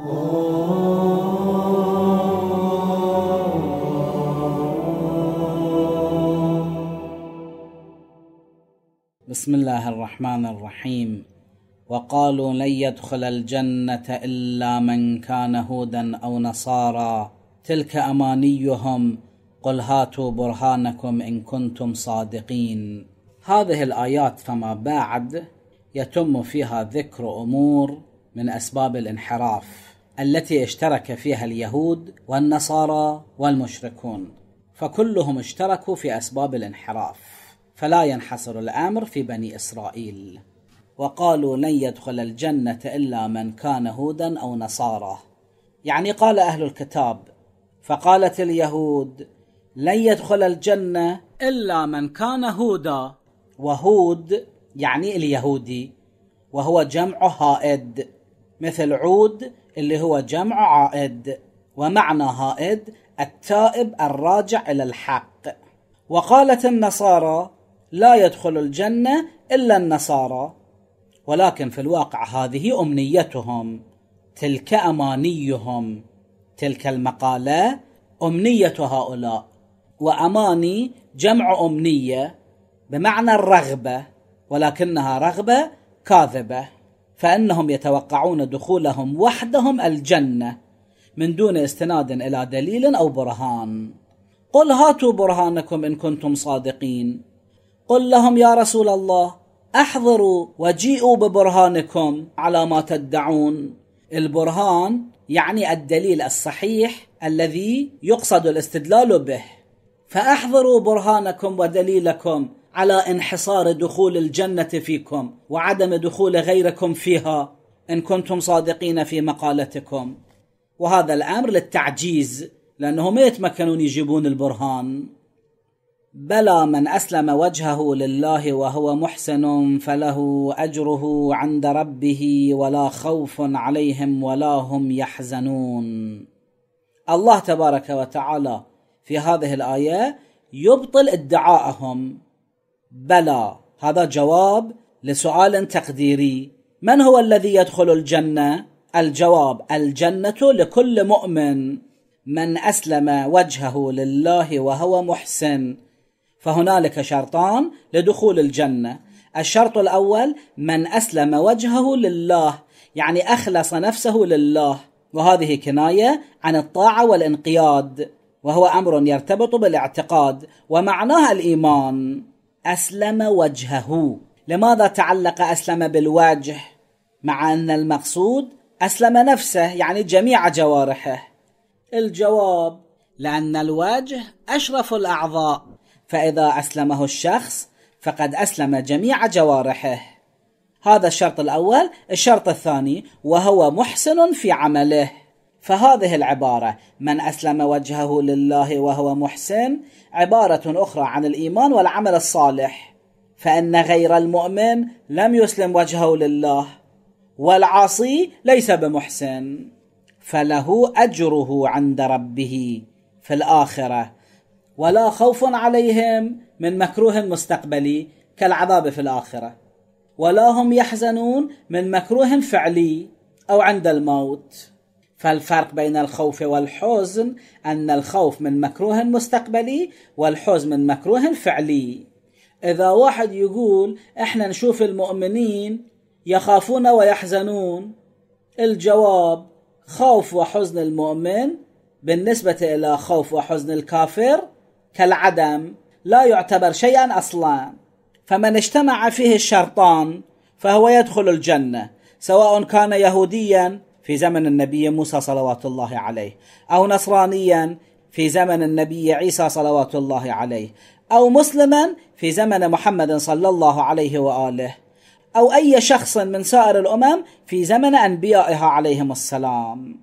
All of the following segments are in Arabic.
بسم الله الرحمن الرحيم وقالوا لن يدخل الجنه الا من كان هودا او نصارى تلك امانيهم قل هاتوا برهانكم ان كنتم صادقين هذه الايات فما بعد يتم فيها ذكر امور من اسباب الانحراف التي اشترك فيها اليهود والنصارى والمشركون فكلهم اشتركوا في اسباب الانحراف فلا ينحصر الامر في بني اسرائيل وقالوا لن يدخل الجنه الا من كان هودا او نصارى يعني قال اهل الكتاب فقالت اليهود لن يدخل الجنه الا من كان هودا وهود يعني اليهودي وهو جمع هائد مثل عود اللي هو جمع عائد ومعنى هائد التائب الراجع إلى الحق وقالت النصارى لا يدخل الجنة إلا النصارى ولكن في الواقع هذه أمنيتهم تلك أمانيهم تلك المقالة أمنية هؤلاء وأماني جمع أمنية بمعنى الرغبة ولكنها رغبة كاذبة فانهم يتوقعون دخولهم وحدهم الجنه من دون استناد الى دليل او برهان قل هاتوا برهانكم ان كنتم صادقين قل لهم يا رسول الله احضروا وجيئوا ببرهانكم على ما تدعون البرهان يعني الدليل الصحيح الذي يقصد الاستدلال به فاحضروا برهانكم ودليلكم على انحصار دخول الجنه فيكم وعدم دخول غيركم فيها ان كنتم صادقين في مقالتكم وهذا الامر للتعجيز لانهم ما يتمكنون يجيبون البرهان بلى من اسلم وجهه لله وهو محسن فله اجره عند ربه ولا خوف عليهم ولا هم يحزنون الله تبارك وتعالى في هذه الايه يبطل ادعاءهم بلى هذا جواب لسؤال تقديري من هو الذي يدخل الجنه الجواب الجنه لكل مؤمن من اسلم وجهه لله وهو محسن فهنالك شرطان لدخول الجنه الشرط الاول من اسلم وجهه لله يعني اخلص نفسه لله وهذه كنايه عن الطاعه والانقياد وهو امر يرتبط بالاعتقاد ومعناها الايمان أسلم وجهه لماذا تعلق أسلم بالوجه مع أن المقصود أسلم نفسه يعني جميع جوارحه الجواب لأن الوجه أشرف الأعضاء فإذا أسلمه الشخص فقد أسلم جميع جوارحه هذا الشرط الأول الشرط الثاني وهو محسن في عمله فهذه العبارة من أسلم وجهه لله وهو محسن عبارة أخرى عن الإيمان والعمل الصالح فإن غير المؤمن لم يسلم وجهه لله والعاصي ليس بمحسن فله أجره عند ربه في الآخرة ولا خوف عليهم من مكروه مستقبلي كالعذاب في الآخرة ولا هم يحزنون من مكروه فعلي أو عند الموت فالفرق بين الخوف والحزن أن الخوف من مكروه مستقبلي والحزن من مكروه فعلي إذا واحد يقول إحنا نشوف المؤمنين يخافون ويحزنون الجواب خوف وحزن المؤمن بالنسبة إلى خوف وحزن الكافر كالعدم لا يعتبر شيئا أصلا فمن اجتمع فيه الشرطان فهو يدخل الجنة سواء كان يهوديا في زمن النبي موسى صلوات الله عليه او نصرانيا في زمن النبي عيسى صلوات الله عليه او مسلما في زمن محمد صلى الله عليه واله او اي شخص من سائر الامم في زمن انبيائها عليهم السلام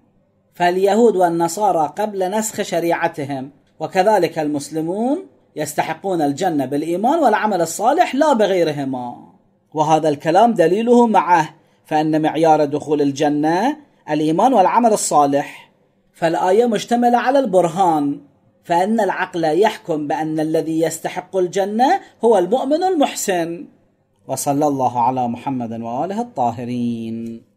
فاليهود والنصارى قبل نسخ شريعتهم وكذلك المسلمون يستحقون الجنه بالايمان والعمل الصالح لا بغيرهما وهذا الكلام دليله معه فان معيار دخول الجنه الإيمان والعمل الصالح فالآية مشتملة على البرهان فإن العقل يحكم بأن الذي يستحق الجنة هو المؤمن المحسن وصلى الله على محمد وآله الطاهرين